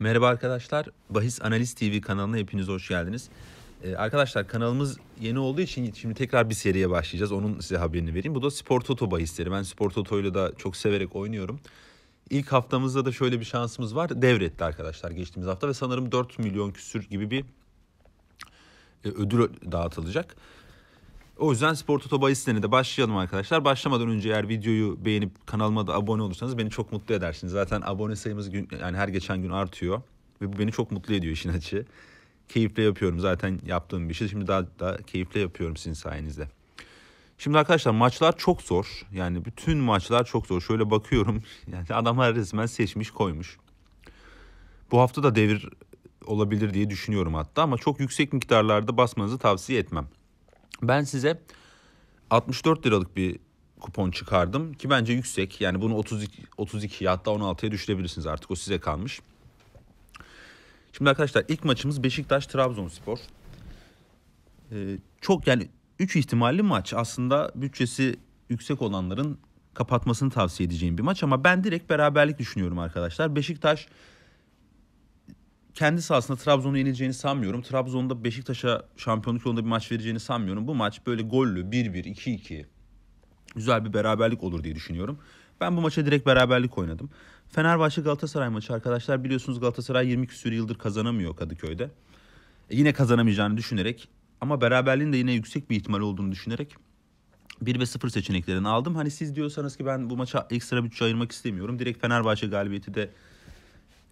Merhaba arkadaşlar. Bahis Analiz TV kanalına hepiniz hoş geldiniz. Ee, arkadaşlar kanalımız yeni olduğu için şimdi tekrar bir seriye başlayacağız. Onun size haberini vereyim. Bu da Spor Toto bahisleri. Ben Spor ile da çok severek oynuyorum. İlk haftamızda da şöyle bir şansımız var. Devretti arkadaşlar geçtiğimiz hafta ve sanırım 4 milyon küsür gibi bir e, ödül dağıtılacak. O yüzden spor toto bahislerine de başlayalım arkadaşlar. Başlamadan önce eğer videoyu beğenip kanalıma da abone olursanız beni çok mutlu edersiniz. Zaten abone sayımız gün, yani her geçen gün artıyor. Ve bu beni çok mutlu ediyor işin açığı. Keyifle yapıyorum zaten yaptığım bir şey. Şimdi daha da keyifle yapıyorum sizin sayenizde. Şimdi arkadaşlar maçlar çok zor. Yani bütün maçlar çok zor. Şöyle bakıyorum. Yani adamlar resmen seçmiş koymuş. Bu hafta da devir olabilir diye düşünüyorum hatta ama çok yüksek miktarlarda basmanızı tavsiye etmem. Ben size 64 liralık bir kupon çıkardım ki bence yüksek. Yani bunu 32 32 hatta 16'ya düşürebilirsiniz artık. O size kalmış. Şimdi arkadaşlar ilk maçımız Beşiktaş Trabzonspor. Ee, çok yani 3 ihtimalli maç aslında bütçesi yüksek olanların kapatmasını tavsiye edeceğim bir maç ama ben direkt beraberlik düşünüyorum arkadaşlar. Beşiktaş kendi sahasında Trabzon'u yenileceğini sanmıyorum. Trabzon'da Beşiktaş'a şampiyonluk yolunda bir maç vereceğini sanmıyorum. Bu maç böyle gollü 1-1, 2-2 güzel bir beraberlik olur diye düşünüyorum. Ben bu maça direkt beraberlik oynadım. Fenerbahçe Galatasaray maçı arkadaşlar biliyorsunuz Galatasaray 20 küsur yıldır kazanamıyor Kadıköy'de. E yine kazanamayacağını düşünerek ama beraberliğin de yine yüksek bir ihtimal olduğunu düşünerek 1 ve 0 seçeneklerini aldım. Hani siz diyorsanız ki ben bu maça ekstra bütçe ayırmak istemiyorum. Direkt Fenerbahçe galibiyeti de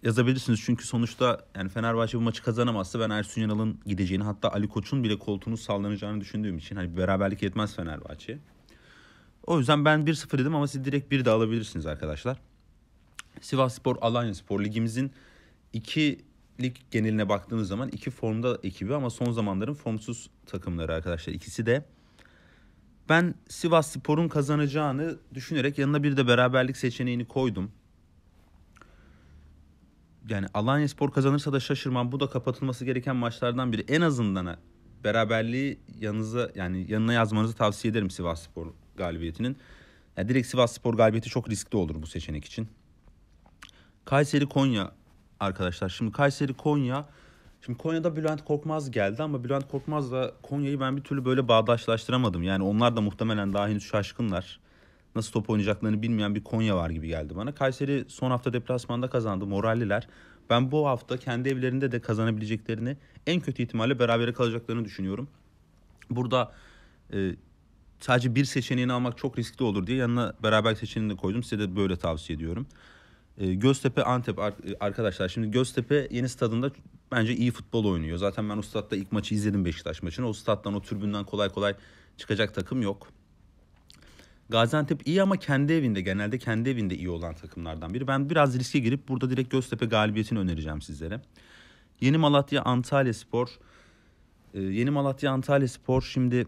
yazabilirsiniz. Çünkü sonuçta yani Fenerbahçe bu maçı kazanamazsa ben Ersun Yanal'ın gideceğini hatta Ali Koç'un bile koltuğunu sallanacağını düşündüğüm için hani beraberlik yetmez Fenerbahçe. O yüzden ben 1-0 dedim ama siz direkt 1 de alabilirsiniz arkadaşlar. Sivas Spor, Alanya Spor ligimizin iki lig geneline baktığınız zaman iki formda ekibi ama son zamanların formsuz takımları arkadaşlar. ikisi de ben Sivas Spor'un kazanacağını düşünerek yanına bir de beraberlik seçeneğini koydum yani Alanya Spor kazanırsa da şaşırmam. Bu da kapatılması gereken maçlardan biri. En azından beraberliği yanınıza yani yanına yazmanızı tavsiye ederim Sivas Spor galibiyetinin. Yani direkt Sivas Spor galibiyeti çok riskli olur bu seçenek için. Kayseri Konya arkadaşlar. Şimdi Kayseri Konya Şimdi Konya'da Bülent Korkmaz geldi ama Bülent Korkmaz'la Konya'yı ben bir türlü böyle bağdaşlaştıramadım. Yani onlar da muhtemelen daha henüz şaşkınlar nasıl top oynayacaklarını bilmeyen bir Konya var gibi geldi bana. Kayseri son hafta deplasmanda kazandı. Moralliler. Ben bu hafta kendi evlerinde de kazanabileceklerini en kötü ihtimalle berabere kalacaklarını düşünüyorum. Burada e, sadece bir seçeneğini almak çok riskli olur diye yanına beraber seçeneğini de koydum. Size de böyle tavsiye ediyorum. E, Göztepe Antep e, arkadaşlar şimdi Göztepe yeni stadında bence iyi futbol oynuyor. Zaten ben o statta ilk maçı izledim Beşiktaş maçını. O stattan o türbünden kolay kolay çıkacak takım yok. Gaziantep iyi ama kendi evinde genelde kendi evinde iyi olan takımlardan biri. Ben biraz riske girip burada direkt Göztepe galibiyetini önereceğim sizlere. Yeni Malatya Antalya Spor. Ee, yeni Malatya Antalya Spor şimdi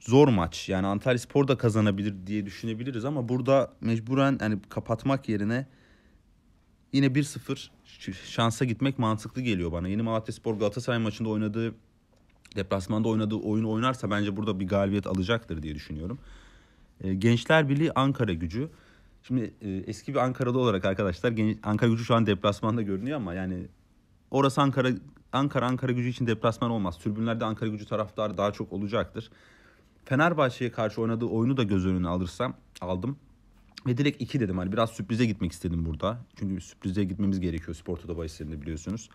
zor maç. Yani Antalya Spor da kazanabilir diye düşünebiliriz ama burada mecburen yani kapatmak yerine yine 1-0 şansa gitmek mantıklı geliyor bana. Yeni Malatya Spor Galatasaray maçında oynadığı deplasmanda oynadığı oyunu oynarsa bence burada bir galibiyet alacaktır diye düşünüyorum. E, Gençler Birliği Ankara gücü. Şimdi e, eski bir Ankaralı olarak arkadaşlar Ankara gücü şu an deplasmanda görünüyor ama yani orası Ankara Ankara Ankara gücü için deplasman olmaz. Türbünlerde Ankara gücü taraftarı daha çok olacaktır. Fenerbahçe'ye karşı oynadığı oyunu da göz önüne alırsam aldım. Ve direkt 2 dedim hani biraz sürprize gitmek istedim burada. Çünkü sürprize gitmemiz gerekiyor spor toto bahislerinde biliyorsunuz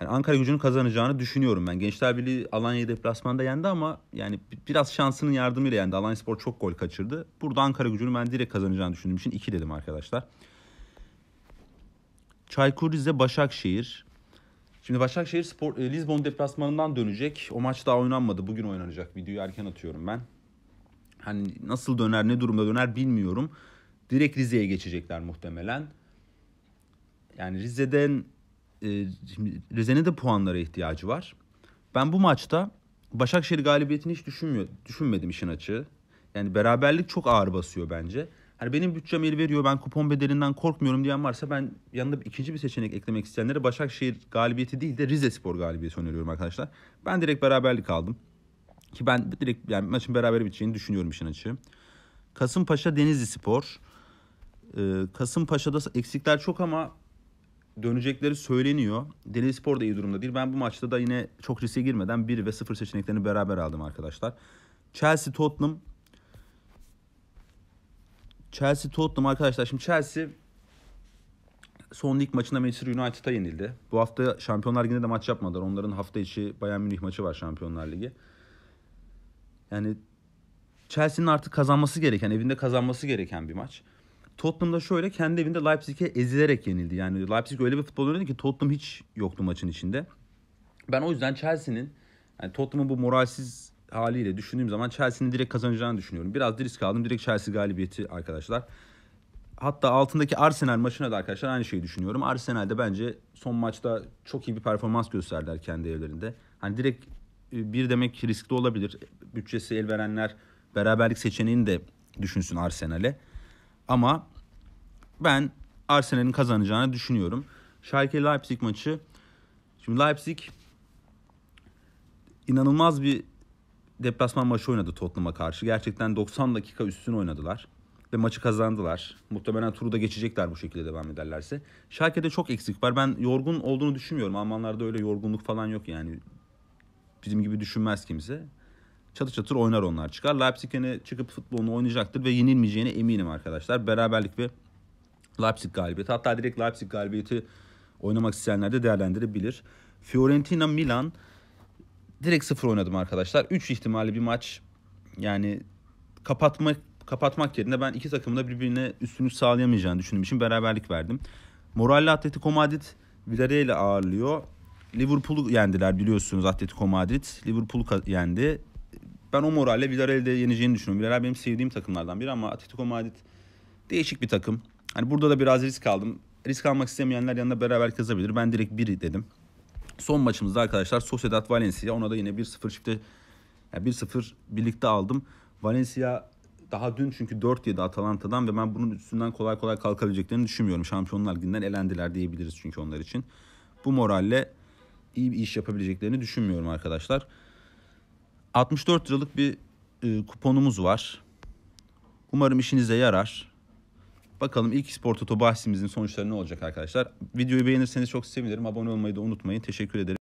yani Ankara gücünün kazanacağını düşünüyorum ben. Gençler Birliği Alanya'yı deplasmanda yendi ama yani biraz şansının yardımıyla yendi. Alanya Spor çok gol kaçırdı. Burada Ankara gücünün ben direkt kazanacağını düşündüğüm için 2 dedim arkadaşlar. Çaykur Rize Başakşehir. Şimdi Başakşehir Spor, e, Lisbon deplasmanından dönecek. O maç daha oynanmadı. Bugün oynanacak. Videoyu erken atıyorum ben. Hani nasıl döner, ne durumda döner bilmiyorum. Direkt Rize'ye geçecekler muhtemelen. Yani Rize'den e, Rize'nin de puanlara ihtiyacı var. Ben bu maçta Başakşehir galibiyetini hiç düşünmüyor, düşünmedim işin açığı. Yani beraberlik çok ağır basıyor bence. Hani benim bütçem el veriyor ben kupon bedelinden korkmuyorum diyen varsa ben yanında ikinci bir seçenek eklemek isteyenlere Başakşehir galibiyeti değil de Rize Spor galibiyeti öneriyorum arkadaşlar. Ben direkt beraberlik aldım. Ki ben direkt yani maçın beraber biteceğini düşünüyorum işin açığı. Kasımpaşa Denizli Spor. Ee, Kasımpaşa'da eksikler çok ama dönecekleri söyleniyor. Denizli Spor da iyi durumda değil. Ben bu maçta da yine çok riske girmeden 1 ve 0 seçeneklerini beraber aldım arkadaşlar. Chelsea Tottenham Chelsea Tottenham arkadaşlar şimdi Chelsea son lig maçında Manchester United'a yenildi. Bu hafta Şampiyonlar Ligi'nde de maç yapmadılar. Onların hafta içi Bayern Münih maçı var Şampiyonlar Ligi. Yani Chelsea'nin artık kazanması gereken, evinde kazanması gereken bir maç. Tottenham da şöyle kendi evinde Leipzig'e ezilerek yenildi. Yani Leipzig öyle bir futbol oynadı ki Tottenham hiç yoktu maçın içinde. Ben o yüzden Chelsea'nin yani Tottenham'ın bu moralsiz haliyle düşündüğüm zaman Chelsea'nin direkt kazanacağını düşünüyorum. Biraz da risk aldım. Direkt Chelsea galibiyeti arkadaşlar. Hatta altındaki Arsenal maçına da arkadaşlar aynı şeyi düşünüyorum. Arsenal'de bence son maçta çok iyi bir performans gösterdiler kendi evlerinde. Hani direkt e, bir demek riskli olabilir. Bütçesi el verenler beraberlik seçeneğini de düşünsün Arsenal'e. Ama ben Arsenal'in kazanacağını düşünüyorum. Schalke Leipzig maçı. Şimdi Leipzig inanılmaz bir deplasman maçı oynadı Tottenham'a karşı. Gerçekten 90 dakika üstün oynadılar ve maçı kazandılar. Muhtemelen turu da geçecekler bu şekilde devam ederlerse. Schalke'de çok eksik var. Ben yorgun olduğunu düşünmüyorum. Almanlarda öyle yorgunluk falan yok yani. Bizim gibi düşünmez kimse çatır çatır oynar onlar çıkar. Leipzig yine çıkıp futbolunu oynayacaktır ve yenilmeyeceğine eminim arkadaşlar. Beraberlik ve Leipzig galibiyeti. Hatta direkt Leipzig galibiyeti oynamak isteyenler de değerlendirebilir. Fiorentina Milan direkt sıfır oynadım arkadaşlar. 3 ihtimalli bir maç. Yani kapatmak kapatmak yerine ben iki takımın da birbirine üstünlük sağlayamayacağını düşündüğüm için beraberlik verdim. Moralli Atletico Madrid Villarreal'i ağırlıyor. Liverpool'u yendiler biliyorsunuz Atletico Madrid. Liverpool'u yendi. Ben o moralle Villarreal'de yeneceğini düşünüyorum. Villarreal benim sevdiğim takımlardan biri ama Atletico Madrid değişik bir takım. Hani burada da biraz risk aldım. Risk almak istemeyenler yanında beraber kazabilir. Ben direkt biri dedim. Son maçımızda arkadaşlar Sociedad Valencia. Ona da yine 1-0 çifte yani 1-0 birlikte aldım. Valencia daha dün çünkü 4 yedi Atalanta'dan ve ben bunun üstünden kolay kolay kalkabileceklerini düşünmüyorum. Şampiyonlar Ligi'nden elendiler diyebiliriz çünkü onlar için. Bu moralle iyi bir iş yapabileceklerini düşünmüyorum arkadaşlar. 64 liralık bir e, kuponumuz var. Umarım işinize yarar. Bakalım ilk spor toto bahsimizin sonuçları ne olacak arkadaşlar. Videoyu beğenirseniz çok sevinirim. Abone olmayı da unutmayın. Teşekkür ederim.